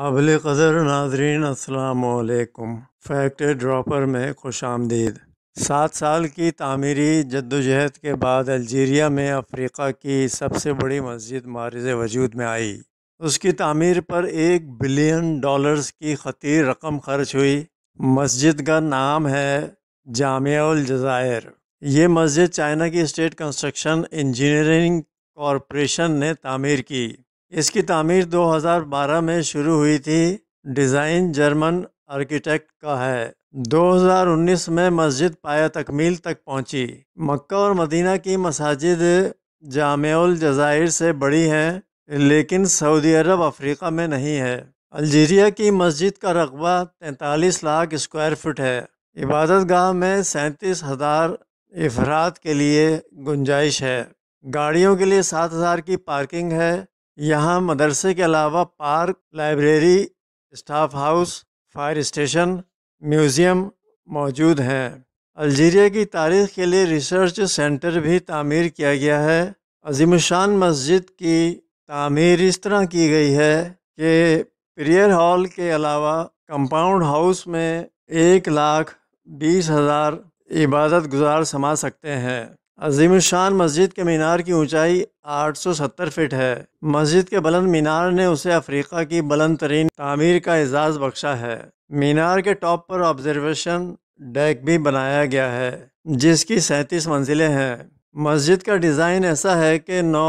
काबिल कदर नाजरीन असलकुम फैक्ट ड्रॉपर में खुश आमदीद सात साल की तामीरी जद्दोजहद के बाद अल्जीरिया में अफ्रीका की सबसे बड़ी मस्जिद मारज वजूद में आई उसकी तामीर पर एक बिलियन डॉलर्स की खतीर रकम खर्च हुई मस्जिद का नाम है जामियाजायर ये मस्जिद चाइना की स्टेट कंस्ट्रक्शन इंजीनियरिंग कॉरपोरेशन ने तामीर की इसकी तमीर 2012 में शुरू हुई थी डिज़ाइन जर्मन आर्किटेक्ट का है 2019 में मस्जिद पाया तकमील तक पहुंची। मक्का और मदीना की मसाजिद जामल जजायर से बड़ी हैं लेकिन सऊदी अरब अफ्रीका में नहीं है अल्जीरिया की मस्जिद का रकबा 43 लाख स्क्वायर फुट है इबादत गाह में सैंतीस हज़ार अफराद के लिए गुंजाइश है गाड़ियों के लिए सात हज़ार की पार्किंग है यहाँ मदरसे के अलावा park library staff house fire station museum मौजूद हैं अल्जीरिया की तारीख के लिए रिसर्च सेंटर भी तामीर किया गया है अजीमशान मस्जिद की तामीर इस तरह की गई है कि प्रेयर हॉल के अलावा कंपाउंड हाउस में एक लाख बीस हज़ार इबादत गुजार समा सकते हैं अजीम शान मस्जिद के मीनार की ऊंचाई 870 फीट है मस्जिद के बुलंद मीनार ने उसे अफ्रीका की बुलंद तरीन तमीर का एजाज़ बख्शा है मीनार के टॉप पर ऑब्जर्वेशन डेक भी बनाया गया है जिसकी सैंतीस मंजिलें हैं मस्जिद का डिज़ाइन ऐसा है कि नौ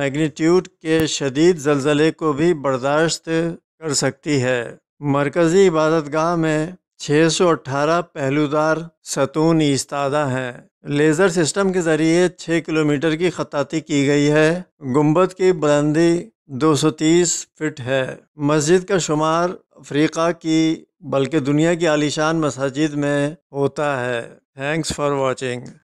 मैग्नीट्यूड के शदीद जलजले को भी बर्दाश्त कर सकती है मरकज़ी इबादत गाह में 618 पहलूदार सतून इस्तादा हैं लेज़र सिस्टम के ज़रिए 6 किलोमीटर की खताती की गई है गुम्बद की बुलंदी 230 फिट है मस्जिद का शुमार अफ्रीका की बल्कि दुनिया की आलिशान मस्जिद में होता है थैंक्स फॉर वॉचिंग